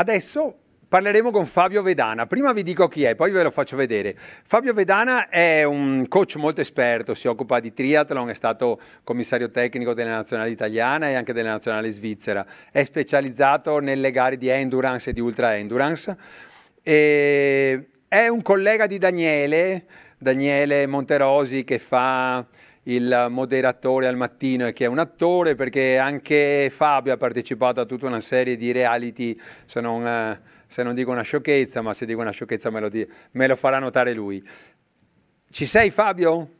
Adesso parleremo con Fabio Vedana. Prima vi dico chi è, poi ve lo faccio vedere. Fabio Vedana è un coach molto esperto, si occupa di triathlon, è stato commissario tecnico della nazionale italiana e anche della nazionale svizzera. È specializzato nelle gare di endurance e di ultra endurance. E è un collega di Daniele, Daniele Monterosi che fa il moderatore al mattino e che è un attore, perché anche Fabio ha partecipato a tutta una serie di reality, se non, eh, se non dico una sciocchezza, ma se dico una sciocchezza me lo, me lo farà notare lui. Ci sei Fabio?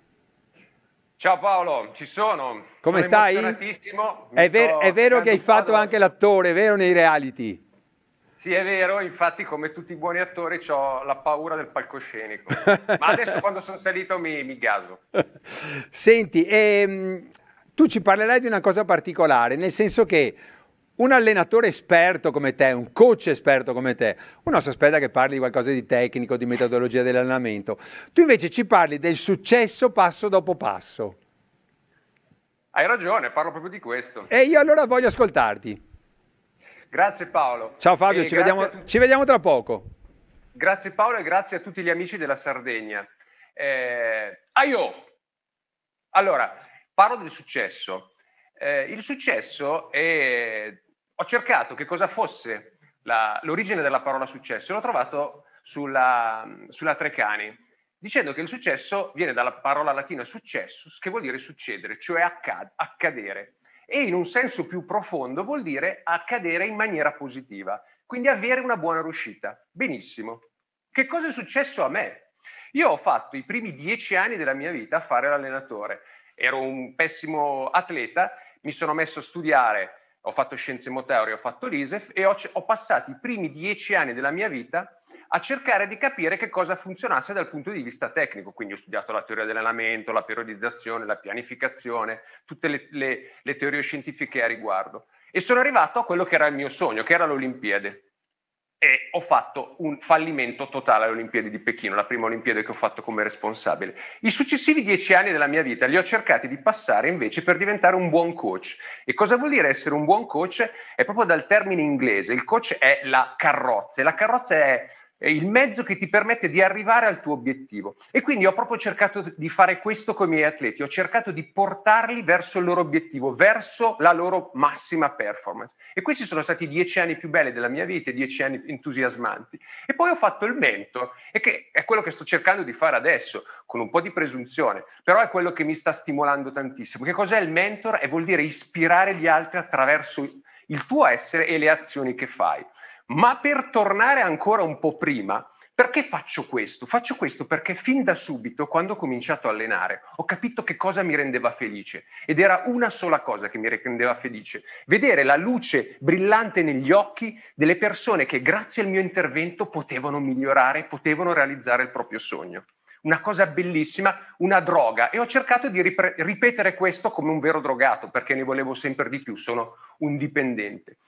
Ciao Paolo, ci sono. Come sono stai? È, ver- è vero che hai fatto anche l'attore, è vero nei reality? Sì, è vero, infatti come tutti i buoni attori ho la paura del palcoscenico, ma adesso quando sono salito mi, mi gaso. Senti, ehm, tu ci parlerai di una cosa particolare, nel senso che un allenatore esperto come te, un coach esperto come te, uno si aspetta che parli di qualcosa di tecnico, di metodologia dell'allenamento, tu invece ci parli del successo passo dopo passo. Hai ragione, parlo proprio di questo. E io allora voglio ascoltarti. Grazie Paolo. Ciao Fabio, ci vediamo, ci vediamo, tra poco. Grazie Paolo e grazie a tutti gli amici della Sardegna. Eh, Aio! Allora, parlo del successo. Eh, il successo è... Ho cercato che cosa fosse la, l'origine della parola successo e l'ho trovato sulla, sulla Trecani, dicendo che il successo viene dalla parola latina successus, che vuol dire succedere, cioè accad- accadere e in un senso più profondo vuol dire accadere in maniera positiva, quindi avere una buona riuscita. Benissimo. Che cosa è successo a me? Io ho fatto i primi dieci anni della mia vita a fare l'allenatore. Ero un pessimo atleta, mi sono messo a studiare, ho fatto scienze motorie, ho fatto l'ISEF e ho, ho passato i primi dieci anni della mia vita a a cercare di capire che cosa funzionasse dal punto di vista tecnico. Quindi ho studiato la teoria dell'allenamento, la periodizzazione, la pianificazione, tutte le, le, le teorie scientifiche a riguardo. E sono arrivato a quello che era il mio sogno, che era l'Olimpiade. E ho fatto un fallimento totale alle Olimpiadi di Pechino, la prima Olimpiade che ho fatto come responsabile. I successivi dieci anni della mia vita li ho cercati di passare invece per diventare un buon coach. E cosa vuol dire essere un buon coach? È proprio dal termine inglese. Il coach è la carrozza e la carrozza è il mezzo che ti permette di arrivare al tuo obiettivo. E quindi ho proprio cercato di fare questo con i miei atleti, ho cercato di portarli verso il loro obiettivo, verso la loro massima performance. E questi sono stati i dieci anni più belli della mia vita, dieci anni entusiasmanti. E poi ho fatto il mentor, e che è quello che sto cercando di fare adesso, con un po' di presunzione, però è quello che mi sta stimolando tantissimo. Che cos'è il mentor? E vuol dire ispirare gli altri attraverso il tuo essere e le azioni che fai. Ma per tornare ancora un po' prima, perché faccio questo? Faccio questo perché fin da subito, quando ho cominciato a allenare, ho capito che cosa mi rendeva felice ed era una sola cosa che mi rendeva felice, vedere la luce brillante negli occhi delle persone che grazie al mio intervento potevano migliorare, potevano realizzare il proprio sogno. Una cosa bellissima, una droga. E ho cercato di ripre- ripetere questo come un vero drogato perché ne volevo sempre di più, sono un dipendente.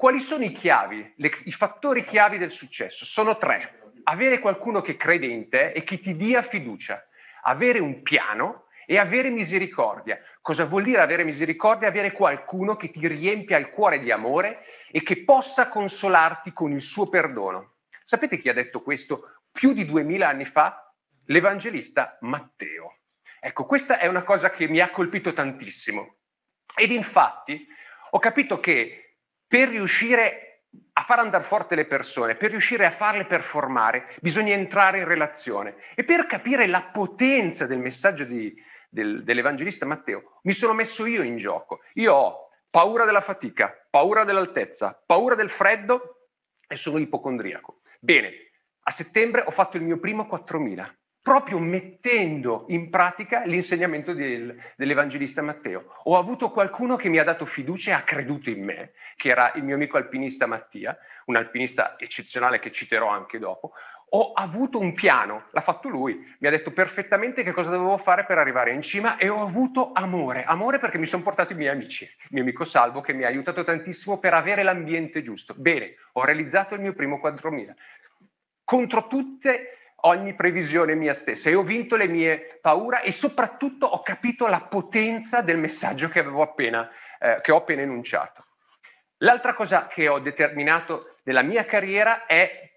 Quali sono i chiavi, le, i fattori chiavi del successo? Sono tre. Avere qualcuno che crede in te e che ti dia fiducia, avere un piano e avere misericordia. Cosa vuol dire avere misericordia? Avere qualcuno che ti riempia il cuore di amore e che possa consolarti con il suo perdono. Sapete chi ha detto questo più di duemila anni fa? L'evangelista Matteo. Ecco, questa è una cosa che mi ha colpito tantissimo. Ed infatti ho capito che per riuscire a far andare forte le persone, per riuscire a farle performare, bisogna entrare in relazione. E per capire la potenza del messaggio di, del, dell'Evangelista Matteo, mi sono messo io in gioco. Io ho paura della fatica, paura dell'altezza, paura del freddo e sono ipocondriaco. Bene, a settembre ho fatto il mio primo 4000 proprio mettendo in pratica l'insegnamento del, dell'Evangelista Matteo. Ho avuto qualcuno che mi ha dato fiducia e ha creduto in me, che era il mio amico alpinista Mattia, un alpinista eccezionale che citerò anche dopo. Ho avuto un piano, l'ha fatto lui, mi ha detto perfettamente che cosa dovevo fare per arrivare in cima e ho avuto amore, amore perché mi sono portato i miei amici, il mio amico Salvo che mi ha aiutato tantissimo per avere l'ambiente giusto. Bene, ho realizzato il mio primo 4000. Contro tutte ogni previsione mia stessa e ho vinto le mie paure e soprattutto ho capito la potenza del messaggio che, appena, eh, che ho appena enunciato. L'altra cosa che ho determinato nella mia carriera è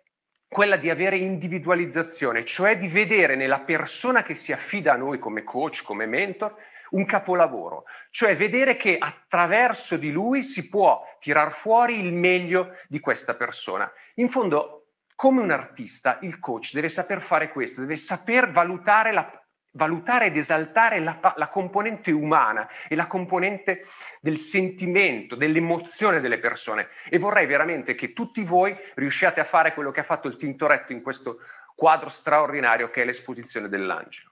quella di avere individualizzazione, cioè di vedere nella persona che si affida a noi come coach, come mentor, un capolavoro, cioè vedere che attraverso di lui si può tirar fuori il meglio di questa persona. In fondo come un artista, il coach deve saper fare questo, deve saper valutare, la, valutare ed esaltare la, la, componente umana e la componente del sentimento, dell'emozione delle persone. E vorrei veramente che tutti voi riusciate a fare quello che ha fatto il Tintoretto in questo quadro straordinario che è l'esposizione dell'angelo.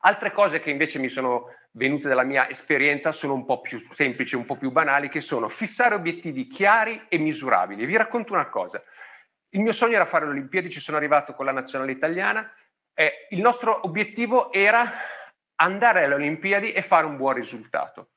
Altre cose che invece mi sono venute dalla mia esperienza sono un po' più semplici, un po' più banali, che sono fissare obiettivi chiari e misurabili. Vi racconto una cosa il mio sogno era fare le Olimpiadi, ci sono arrivato con la nazionale italiana. Eh, il nostro obiettivo era andare alle Olimpiadi e fare un buon risultato.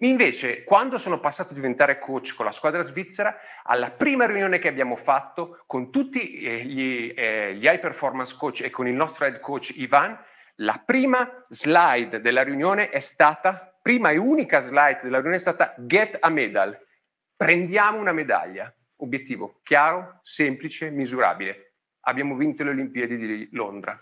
Invece, quando sono passato a diventare coach con la squadra svizzera, alla prima riunione che abbiamo fatto con tutti eh, gli, eh, gli high performance coach e con il nostro head coach Ivan, la prima slide della riunione è stata, prima e unica slide della riunione è stata Get a Medal, prendiamo una medaglia. Obiettivo chiaro, semplice, misurabile. Abbiamo vinto le Olimpiadi di Londra.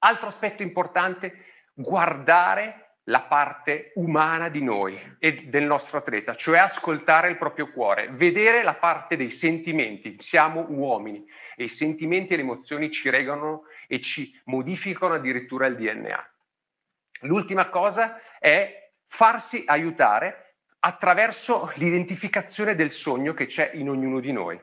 Altro aspetto importante, guardare la parte umana di noi e del nostro atleta, cioè ascoltare il proprio cuore, vedere la parte dei sentimenti. Siamo uomini e i sentimenti e le emozioni ci regolano e ci modificano addirittura il DNA. L'ultima cosa è farsi aiutare attraverso l'identificazione del sogno che c'è in ognuno di noi.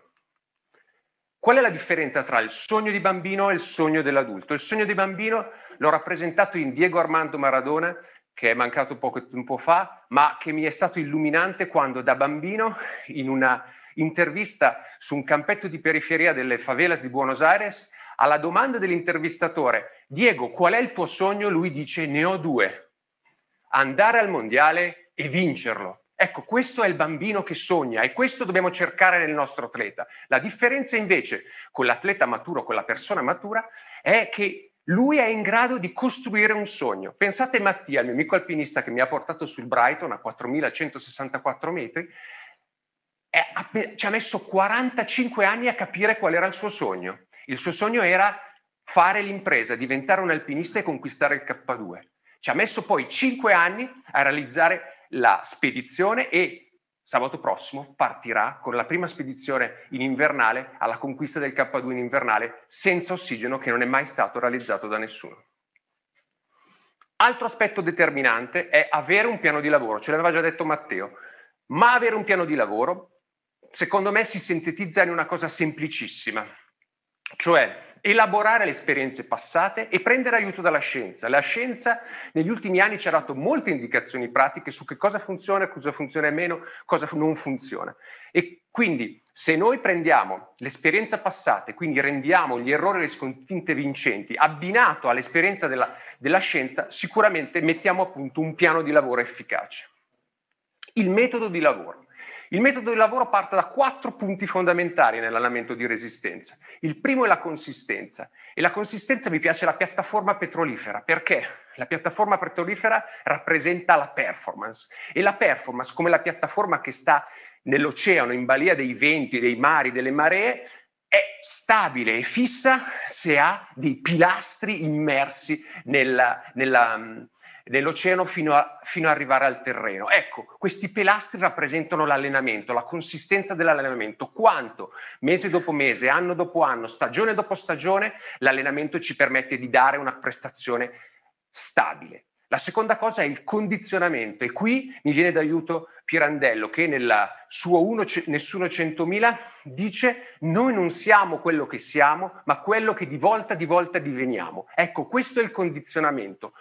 Qual è la differenza tra il sogno di bambino e il sogno dell'adulto? Il sogno di bambino l'ho rappresentato in Diego Armando Maradona, che è mancato poco tempo fa, ma che mi è stato illuminante quando da bambino, in una intervista su un campetto di periferia delle favelas di Buenos Aires, alla domanda dell'intervistatore, Diego, qual è il tuo sogno? Lui dice, ne ho due, andare al mondiale e vincerlo. Ecco, questo è il bambino che sogna e questo dobbiamo cercare nel nostro atleta. La differenza invece con l'atleta maturo, con la persona matura, è che lui è in grado di costruire un sogno. Pensate Mattia, il mio amico alpinista che mi ha portato sul Brighton a 4164 metri, è, ci ha messo 45 anni a capire qual era il suo sogno. Il suo sogno era fare l'impresa, diventare un alpinista e conquistare il K2. Ci ha messo poi 5 anni a realizzare la spedizione e sabato prossimo partirà con la prima spedizione in invernale alla conquista del K2 in invernale senza ossigeno che non è mai stato realizzato da nessuno. Altro aspetto determinante è avere un piano di lavoro, ce l'aveva già detto Matteo, ma avere un piano di lavoro secondo me si sintetizza in una cosa semplicissima cioè elaborare le esperienze passate e prendere aiuto dalla scienza. La scienza negli ultimi anni ci ha dato molte indicazioni pratiche su che cosa funziona, cosa funziona meno, cosa non funziona. E quindi se noi prendiamo l'esperienza passata e quindi rendiamo gli errori e le sconfinte vincenti, abbinato all'esperienza della, della scienza, sicuramente mettiamo a punto un piano di lavoro efficace. Il metodo di lavoro. Il metodo di lavoro parte da quattro punti fondamentali nell'allenamento di resistenza. Il primo è la consistenza e la consistenza mi piace la piattaforma petrolifera perché la piattaforma petrolifera rappresenta la performance e la performance come la piattaforma che sta nell'oceano in balia dei venti, dei mari, delle maree è stabile e fissa se ha dei pilastri immersi nella, nella, nell'oceano fino, a, fino ad arrivare al terreno. Ecco, questi pilastri rappresentano l'allenamento, la consistenza dell'allenamento, quanto mese dopo mese, anno dopo anno, stagione dopo stagione, l'allenamento ci permette di dare una prestazione stabile. La seconda cosa è il condizionamento e qui mi viene d'aiuto Pirandello che nel suo uno, Nessuno 100.000 dice noi non siamo quello che siamo ma quello che di volta di volta diveniamo. Ecco, questo è il condizionamento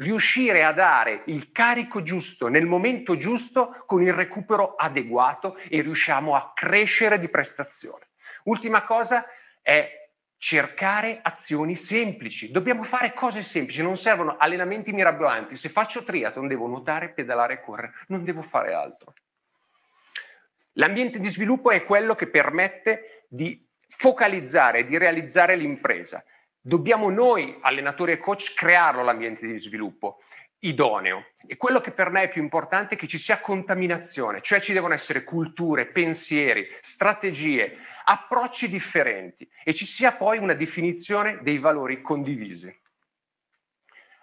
riuscire a dare il carico giusto nel momento giusto con il recupero adeguato e riusciamo a crescere di prestazione. Ultima cosa è cercare azioni semplici. Dobbiamo fare cose semplici, non servono allenamenti mirabolanti. Se faccio triathlon devo nuotare, pedalare e correre, non devo fare altro. L'ambiente di sviluppo è quello che permette di focalizzare, di realizzare l'impresa. Dobbiamo noi, allenatori e coach, crearlo l'ambiente di sviluppo idoneo. E quello che per me è più importante è che ci sia contaminazione, cioè ci devono essere culture, pensieri, strategie, approcci differenti e ci sia poi una definizione dei valori condivisi.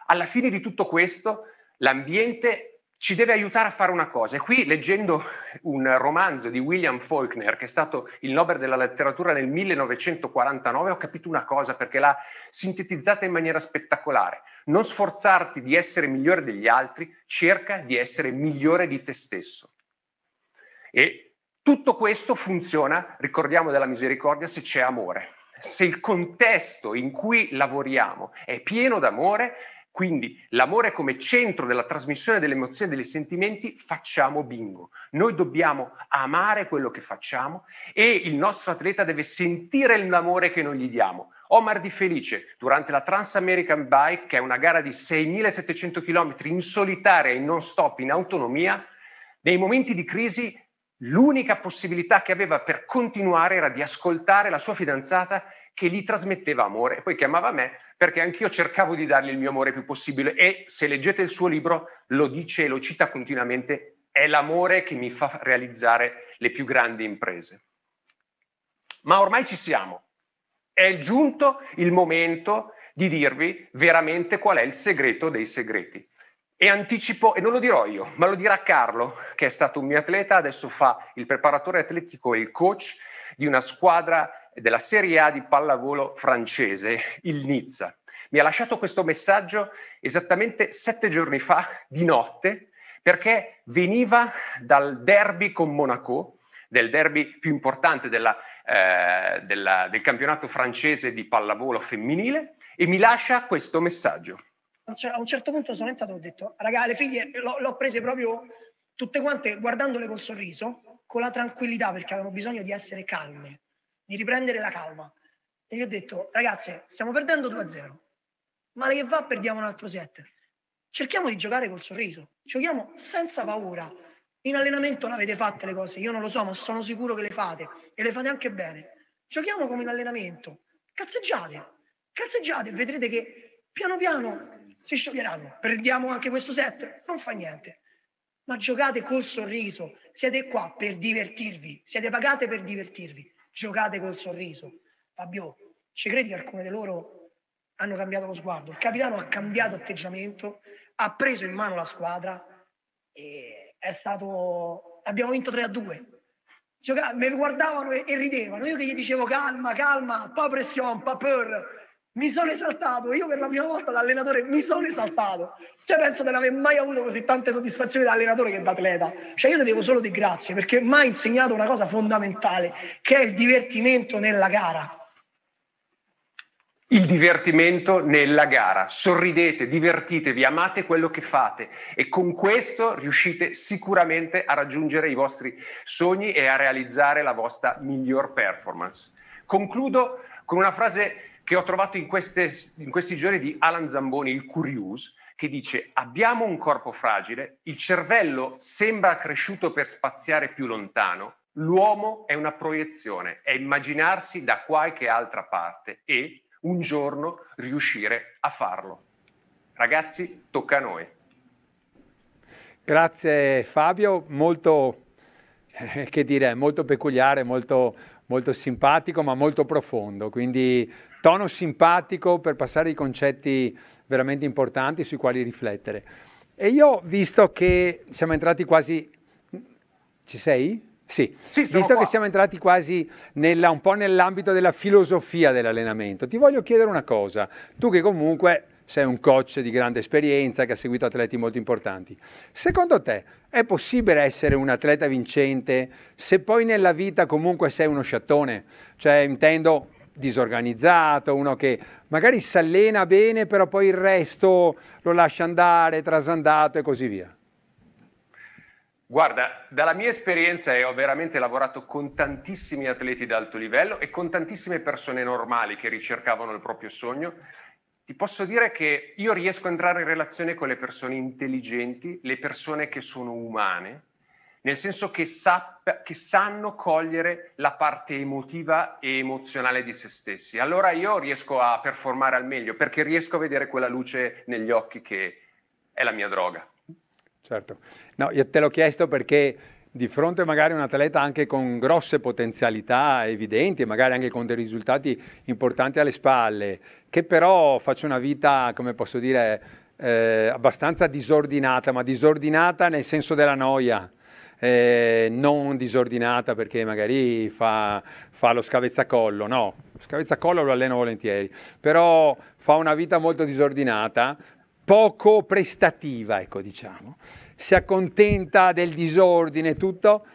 Alla fine di tutto questo, l'ambiente ci deve aiutare a fare una cosa. E qui, leggendo un romanzo di William Faulkner, che è stato il Nobel della letteratura nel 1949, ho capito una cosa perché l'ha sintetizzata in maniera spettacolare. Non sforzarti di essere migliore degli altri, cerca di essere migliore di te stesso. E tutto questo funziona, ricordiamo della misericordia, se c'è amore. Se il contesto in cui lavoriamo è pieno d'amore, quindi l'amore come centro della trasmissione delle emozioni e dei sentimenti, facciamo bingo. Noi dobbiamo amare quello che facciamo e il nostro atleta deve sentire l'amore che noi gli diamo. Omar Di Felice, durante la Trans American Bike, che è una gara di 6.700 km in solitaria e non stop in autonomia, nei momenti di crisi l'unica possibilità che aveva per continuare era di ascoltare la sua fidanzata che gli trasmetteva amore e poi chiamava me perché anch'io cercavo di dargli il mio amore più possibile e se leggete il suo libro lo dice e lo cita continuamente, è l'amore che mi fa realizzare le più grandi imprese. Ma ormai ci siamo, è giunto il momento di dirvi veramente qual è il segreto dei segreti. E anticipo, e non lo dirò io, ma lo dirà Carlo, che è stato un mio atleta, adesso fa il preparatore atletico e il coach di una squadra della Serie A di pallavolo francese, il Nizza. Mi ha lasciato questo messaggio esattamente sette giorni fa, di notte, perché veniva dal derby con Monaco, del derby più importante della, eh, della, del campionato francese di pallavolo femminile, e mi lascia questo messaggio. A un certo punto sono entrato e ho detto, raga, le figlie l'ho, l'ho prese proprio tutte quante guardandole col sorriso, con la tranquillità, perché avevano bisogno di essere calme, di riprendere la calma. E gli ho detto, ragazze, stiamo perdendo 2-0, male che va perdiamo un altro set. Cerchiamo di giocare col sorriso, giochiamo senza paura. In allenamento l'avete fatte le cose, io non lo so, ma sono sicuro che le fate e le fate anche bene. Giochiamo come in allenamento, cazzeggiate, cazzeggiate, vedrete che piano piano si scioglieranno. Prendiamo anche questo set, non fa niente ma giocate col sorriso. Siete qua per divertirvi, siete pagate per divertirvi giocate col sorriso. Fabio, ci credi che alcune di loro hanno cambiato lo sguardo? Il capitano ha cambiato atteggiamento, ha preso in mano la squadra e è stato... abbiamo vinto 3 a 2. Giocavano, Mi guardavano e, e ridevano, io che gli dicevo calma, calma, pas pression, po' per mi sono esaltato, io per la prima volta da allenatore mi sono esaltato, cioè penso di non aver mai avuto così tante soddisfazioni da allenatore che da atleta, cioè io ti devo solo di grazie perché mi hai insegnato una cosa fondamentale che è il divertimento nella gara. Il divertimento nella gara, sorridete, divertitevi, amate quello che fate e con questo riuscite sicuramente a raggiungere i vostri sogni e a realizzare la vostra miglior performance. Concludo con una frase che ho trovato in, queste, in questi giorni di Alan Zamboni, il Curious, che dice abbiamo un corpo fragile, il cervello sembra cresciuto per spaziare più lontano, l'uomo è una proiezione, è immaginarsi da qualche altra parte e un giorno riuscire a farlo. Ragazzi, tocca a noi. Grazie Fabio, molto, eh, dire, molto peculiare, molto, molto simpatico ma molto profondo, quindi tono simpatico per passare i concetti veramente importanti sui quali riflettere. E io, visto che siamo entrati quasi... Ci sei? Sì, sì visto qua. che siamo entrati quasi nella, un po' nell'ambito della filosofia dell'allenamento, ti voglio chiedere una cosa. Tu che comunque sei un coach di grande esperienza che ha seguito atleti molto importanti, secondo te è possibile essere un atleta vincente se poi nella vita comunque sei uno sciattone? Cioè intendo disorganizzato, uno che magari si allena bene, però poi il resto lo lascia andare, trasandato e così via? Guarda, dalla mia esperienza e eh, ho veramente lavorato con tantissimi atleti di alto livello e con tantissime persone normali che ricercavano il proprio sogno, ti posso dire che io riesco a entrare in relazione con le persone intelligenti, le persone che sono umane, nel senso che, sapp- che sanno cogliere la parte emotiva e emozionale di se stessi. Allora io riesco a performare al meglio perché riesco a vedere quella luce negli occhi che è la mia droga. Certo, no, io te l'ho chiesto perché di fronte magari a un atleta anche con grosse potenzialità evidenti e magari anche con dei risultati importanti alle spalle, che però faccio una vita, come posso dire, eh, abbastanza disordinata, ma disordinata nel senso della noia, eh, non disordinata perché magari fa, fa lo scavezzacollo, no, lo scavezzacollo lo alleno volentieri, però fa una vita molto disordinata, poco prestativa, ecco diciamo, si accontenta del disordine e tutto,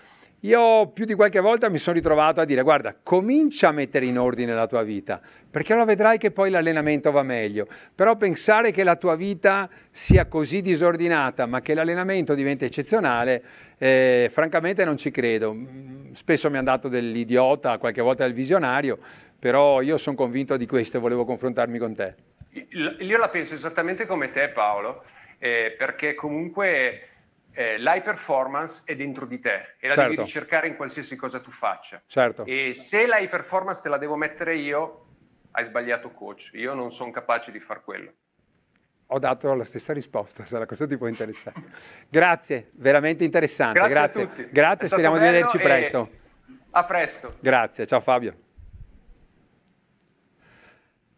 io più di qualche volta mi sono ritrovato a dire guarda, comincia a mettere in ordine la tua vita, perché allora vedrai che poi l'allenamento va meglio. Però pensare che la tua vita sia così disordinata, ma che l'allenamento diventa eccezionale, eh, francamente non ci credo. Mm, spesso mi è andato dell'idiota, qualche volta del visionario, però io sono convinto di questo e volevo confrontarmi con te. Io la penso esattamente come te Paolo, eh, perché comunque eh, l'high performance è dentro di te e la certo. devi ricercare in qualsiasi cosa tu faccia. Certo. E se l'high performance te la devo mettere io, hai sbagliato coach, io non sono capace di far quello. Ho dato la stessa risposta, sarà questo tipo interessante. grazie, veramente interessante. Grazie, grazie. a tutti. Grazie, è speriamo di vederci presto. A presto. Grazie, ciao Fabio.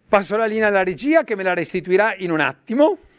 Passo la linea alla regia che me la restituirà in un attimo.